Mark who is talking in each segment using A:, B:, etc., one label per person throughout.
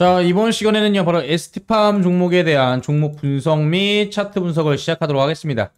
A: 자 이번 시간에는요 바로 에스티팜 종목에 대한 종목 분석 및 차트 분석을 시작하도록 하겠습니다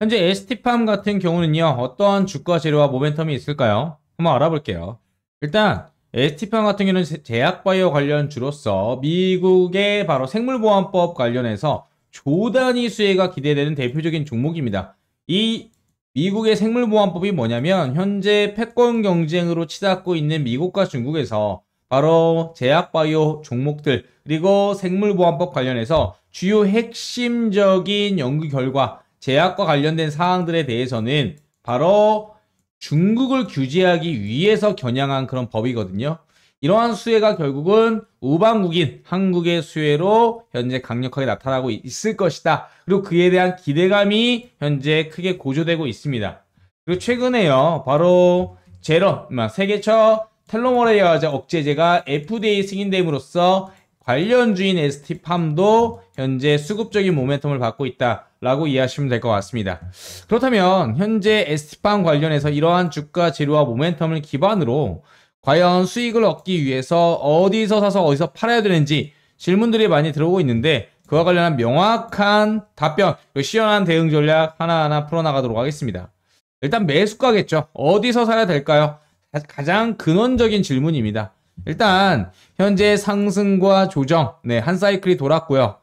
A: 현재 에스티팜 같은 경우는요 어떠한 주가 재료와 모멘텀이 있을까요? 한번 알아볼게요 일단 에스티팜 같은 경우는 제약바이오 관련 주로서 미국의 바로 생물보안법 관련해서 조단위 수혜가 기대되는 대표적인 종목입니다 이 미국의 생물보안법이 뭐냐면 현재 패권 경쟁으로 치닫고 있는 미국과 중국에서 바로 제약바이오 종목들 그리고 생물보안법 관련해서 주요 핵심적인 연구 결과 제약과 관련된 사항들에 대해서는 바로 중국을 규제하기 위해서 겨냥한 그런 법이거든요. 이러한 수혜가 결국은 우방국인 한국의 수혜로 현재 강력하게 나타나고 있을 것이다. 그리고 그에 대한 기대감이 현재 크게 고조되고 있습니다. 그리고 최근에요. 바로 제로 세계처 텔로머레이아제 억제제가 FDA 승인됨으로써 관련 주인 ST팜도 현재 수급적인 모멘텀을 받고 있다. 라고 이해하시면 될 것 같습니다. 그렇다면 현재 ST팜 관련해서 이러한 주가 재료와 모멘텀을 기반으로 과연 수익을 얻기 위해서 어디서 사서 어디서 팔아야 되는지 질문들이 많이 들어오고 있는데 그와 관련한 명확한 답변, 시원한 대응 전략 하나하나 풀어나가도록 하겠습니다. 일단 매수가겠죠. 어디서 사야 될까요? 가장 근원적인 질문입니다. 일단 현재 상승과 조정, 네, 한 사이클이 돌았고요.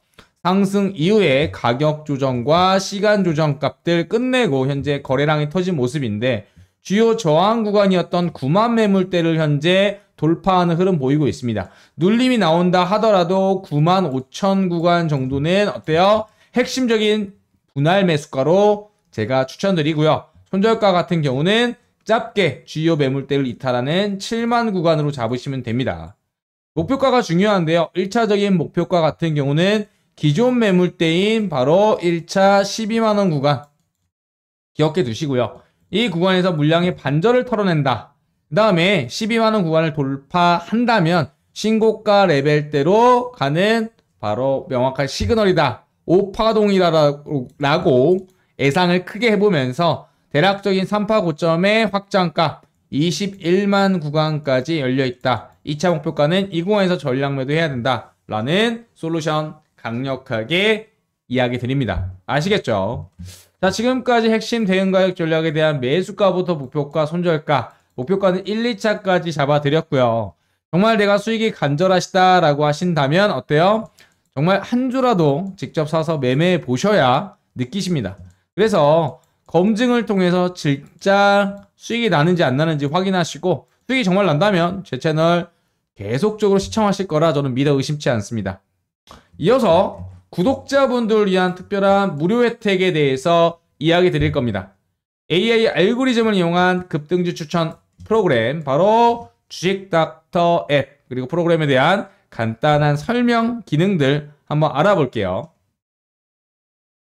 A: 상승 이후에 가격 조정과 시간 조정 값들 끝내고 현재 거래량이 터진 모습인데 주요 저항 구간이었던 9만 매물대를 현재 돌파하는 흐름 보이고 있습니다. 눌림이 나온다 하더라도 9만 5천 구간 정도는 어때요? 핵심적인 분할 매수가로 제가 추천드리고요. 손절가 같은 경우는 짧게 주요 매물대를 이탈하는 7만 구간으로 잡으시면 됩니다. 목표가가 중요한데요. 1차적인 목표가 같은 경우는 기존 매물대인 바로 1차 12만원 구간 기억해 두시고요. 이 구간에서 물량의 반절을 털어낸다. 그 다음에 12만원 구간을 돌파한다면 신고가 레벨대로 가는 바로 명확한 시그널이다. 오파동이라고 예상을 크게 해보면서 대략적인 3파 고점의 확장값 21만 구간까지 열려있다. 2차 목표가는 이공간에서전략매도 해야 된다. 라는 솔루션 강력하게 이야기 드립니다. 아시겠죠? 자 지금까지 핵심 대응 가격 전략에 대한 매수가부터 목표가, 손절가, 목표가는 1, 2차까지 잡아드렸고요. 정말 내가 수익이 간절하시다라고 하신다면 어때요? 정말 한 주라도 직접 사서 매매해 보셔야 느끼십니다. 그래서 검증을 통해서 진짜 수익이 나는지 안 나는지 확인하시고 수익이 정말 난다면 제 채널 계속적으로 시청하실 거라 저는 믿어 의심치 않습니다. 이어서 구독자분들 위한 특별한 무료 혜택에 대해서 이야기 드릴 겁니다. AI 알고리즘을 이용한 급등주 추천 프로그램 바로 주식닥터 앱 그리고 프로그램에 대한 간단한 설명 기능들 한번 알아볼게요.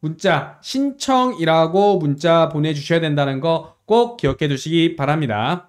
A: 문자 신청이라고 문자 보내주셔야 된다는 거 꼭 기억해 두시기 바랍니다.